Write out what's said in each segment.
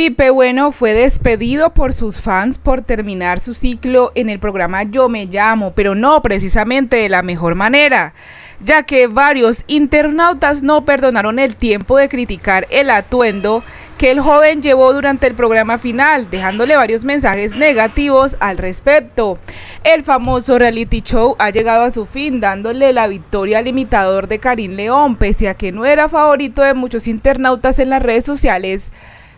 Pipe Bueno fue despedido por sus fans por terminar su ciclo en el programa Yo Me Llamo, pero no precisamente de la mejor manera, ya que varios internautas no perdonaron el tiempo de criticar el atuendo que el joven llevó durante el programa final, dejándole varios mensajes negativos al respecto. El famoso reality show ha llegado a su fin, dándole la victoria al imitador de Karim León, pese a que no era favorito de muchos internautas en las redes sociales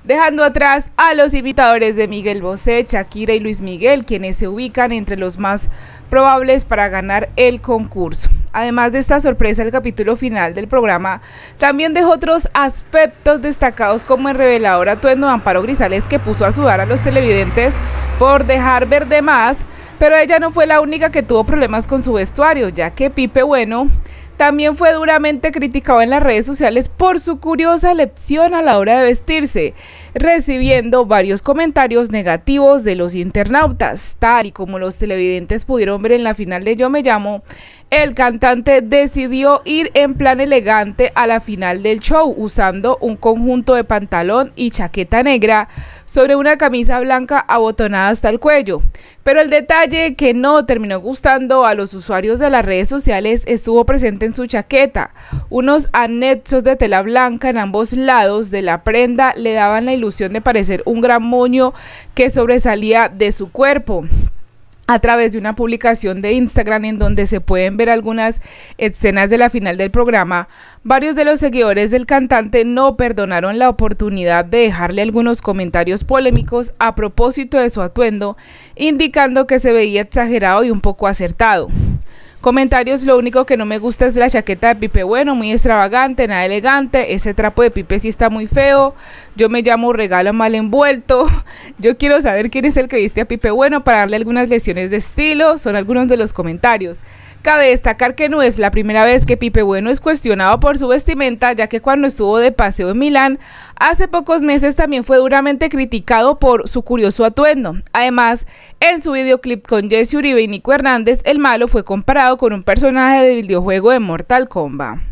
dejando atrás a los imitadores de Miguel Bosé, Shakira y Luis Miguel, quienes se ubican entre los más probables para ganar el concurso. Además de esta sorpresa, el capítulo final del programa también dejó otros aspectos destacados como el revelador atuendo de Amparo Grisales que puso a sudar a los televidentes por dejar ver de más, pero ella no fue la única que tuvo problemas con su vestuario, ya que Pipe Bueno también fue duramente criticado en las redes sociales por su curiosa elección a la hora de vestirse recibiendo varios comentarios negativos de los internautas. Tal y como los televidentes pudieron ver en la final de Yo Me Llamo, el cantante decidió ir en plan elegante a la final del show usando un conjunto de pantalón y chaqueta negra sobre una camisa blanca abotonada hasta el cuello. Pero el detalle que no terminó gustando a los usuarios de las redes sociales estuvo presente en su chaqueta. Unos anexos de tela blanca en ambos lados de la prenda le daban la ilusión ilusión de parecer un gran moño que sobresalía de su cuerpo a través de una publicación de Instagram en donde se pueden ver algunas escenas de la final del programa, varios de los seguidores del cantante no perdonaron la oportunidad de dejarle algunos comentarios polémicos a propósito de su atuendo, indicando que se veía exagerado y un poco acertado. Comentarios, lo único que no me gusta es la chaqueta de Pipe Bueno, muy extravagante, nada elegante, ese trapo de Pipe sí está muy feo, yo me llamo regalo mal envuelto, yo quiero saber quién es el que viste a Pipe Bueno para darle algunas lesiones de estilo, son algunos de los comentarios. Cabe destacar que no es la primera vez que Pipe Bueno es cuestionado por su vestimenta, ya que cuando estuvo de paseo en Milán, hace pocos meses también fue duramente criticado por su curioso atuendo. Además, en su videoclip con Jesse Uribe y Nico Hernández, el malo fue comparado con un personaje del videojuego de Mortal Kombat.